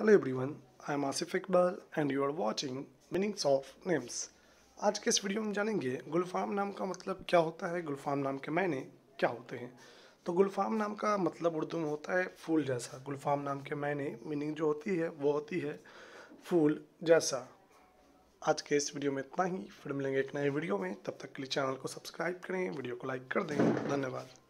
hello everyone I am Asif Iqbal and you are watching meanings of names आज के इस video में जानेंगे गुलफाम नाम का मतलब क्या होता है गुलफाम नाम के मायने क्या होते हैं तो गुलफाम नाम का मतलब उर्दू में होता है फूल जैसा गुलफाम नाम के मायने मीनिंग जो होती है वो होती है फूल जैसा आज के इस वीडियो में इतना ही फिर मिलेंगे एक नए वीडियो में तब तक के लिए चैनल को सब्सक्राइब करें वीडियो को लाइक कर दें धन्यवाद